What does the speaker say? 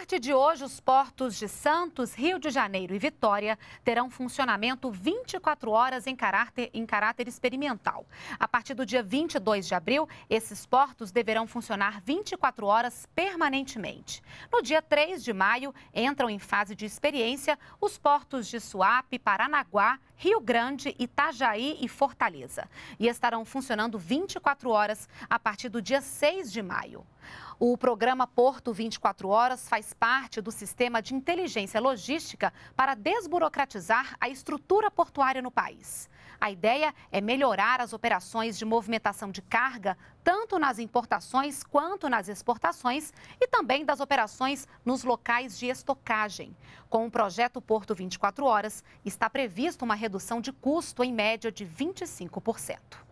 partir de hoje, os portos de Santos, Rio de Janeiro e Vitória terão funcionamento 24 horas em caráter, em caráter experimental. A partir do dia 22 de abril, esses portos deverão funcionar 24 horas permanentemente. No dia 3 de maio, entram em fase de experiência os portos de Suape, Paranaguá, Rio Grande, Itajaí e Fortaleza. E estarão funcionando 24 horas a partir do dia 6 de maio. O programa Porto 24 Horas faz parte do sistema de inteligência logística para desburocratizar a estrutura portuária no país. A ideia é melhorar as operações de movimentação de carga, tanto nas importações quanto nas exportações, e também das operações nos locais de estocagem. Com o projeto Porto 24 Horas, está previsto uma redução redução de custo em média de 25%.